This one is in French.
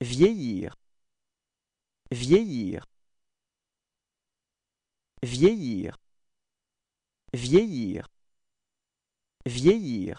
vieillir vieillir vieillir vieillir vieillir